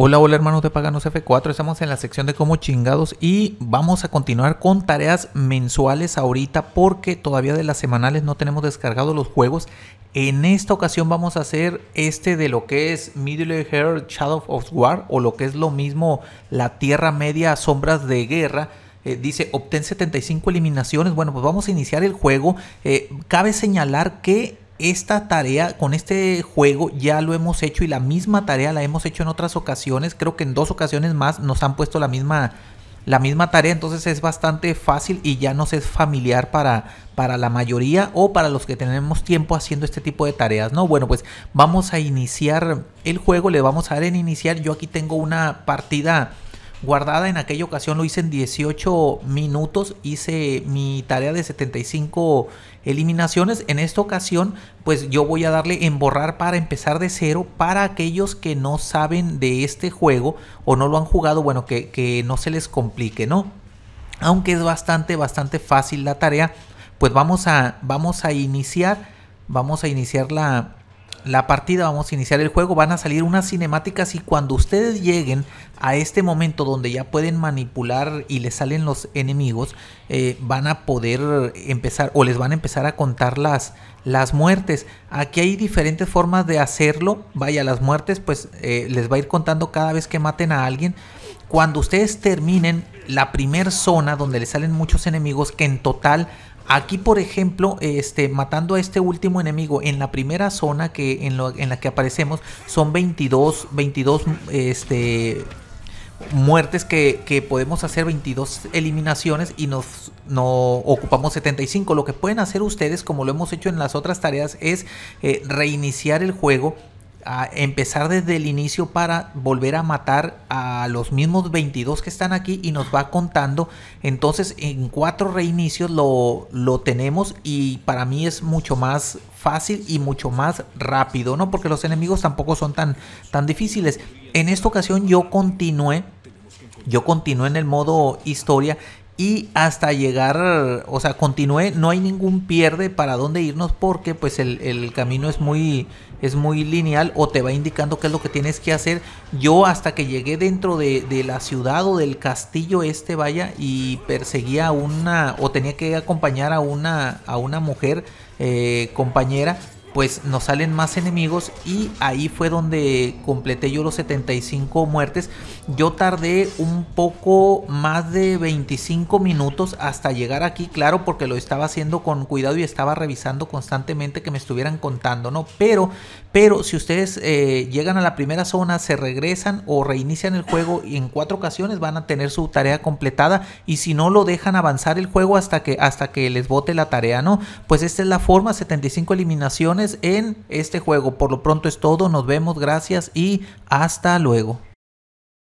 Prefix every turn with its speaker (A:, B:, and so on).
A: Hola, hola hermanos de Paganos F4, estamos en la sección de cómo chingados y vamos a continuar con tareas mensuales ahorita porque todavía de las semanales no tenemos descargados los juegos. En esta ocasión vamos a hacer este de lo que es Middle Earth Shadow of War o lo que es lo mismo la Tierra Media Sombras de Guerra. Eh, dice, obtén 75 eliminaciones. Bueno, pues vamos a iniciar el juego. Eh, cabe señalar que esta tarea con este juego ya lo hemos hecho y la misma tarea la hemos hecho en otras ocasiones. Creo que en dos ocasiones más nos han puesto la misma, la misma tarea. Entonces es bastante fácil y ya nos es familiar para, para la mayoría o para los que tenemos tiempo haciendo este tipo de tareas. No, bueno, pues vamos a iniciar el juego. Le vamos a dar en iniciar. Yo aquí tengo una partida guardada en aquella ocasión lo hice en 18 minutos, hice mi tarea de 75 eliminaciones. En esta ocasión, pues yo voy a darle en borrar para empezar de cero para aquellos que no saben de este juego o no lo han jugado, bueno, que, no se les complique, ¿no? Aunque es bastante, bastante fácil la tarea, pues vamos a, vamos a iniciar, vamos a iniciar la, la partida, vamos a iniciar el juego, van a salir unas cinemáticas y cuando ustedes lleguen a este momento donde ya pueden manipular y les salen los enemigos, eh, van a poder empezar o les van a empezar a contar las, las muertes. Aquí hay diferentes formas de hacerlo. Vaya, las muertes pues eh, les va a ir contando cada vez que maten a alguien. Cuando ustedes terminen la primera zona donde les salen muchos enemigos, que en total Aquí, por ejemplo, este, matando a este último enemigo en la primera zona que, en, la que aparecemos, son 22, este, muertes que, podemos hacer 22 eliminaciones y nos, ocupamos 75. Lo que pueden hacer ustedes, como lo hemos hecho en las otras tareas, es eh, reiniciar el juego a empezar desde el inicio para volver a matar a los mismos 22 que están aquí y nos va contando. Entonces en cuatro reinicios lo, lo tenemos y para mí es mucho más fácil y mucho más rápido, ¿no? Porque los enemigos tampoco son tan, tan difíciles. En esta ocasión yo continué yo continué en el modo historia y hasta llegar, o sea, continúe, no hay ningún pierde para dónde irnos porque pues el, camino es muy, es muy lineal o te va indicando qué es lo que tienes que hacer. Yo hasta que llegué dentro de, de la ciudad o del castillo este, vaya, y perseguía a una, o tenía que acompañar a una, a una mujer eh, compañera pues nos salen más enemigos y ahí fue donde completé yo los 75 muertes. Yo tardé un poco más de 25 minutos hasta llegar aquí, claro, porque lo estaba haciendo con cuidado y estaba revisando constantemente que me estuvieran contando, ¿no? Pero, pero si ustedes eh, llegan a la primera zona, se regresan o reinician el juego y en cuatro ocasiones van a tener su tarea completada y si no lo dejan avanzar el juego hasta que, hasta que les bote la tarea, ¿no? Pues esta es la forma, 75 eliminaciones en este juego. Por lo pronto es todo, nos vemos, gracias y hasta luego.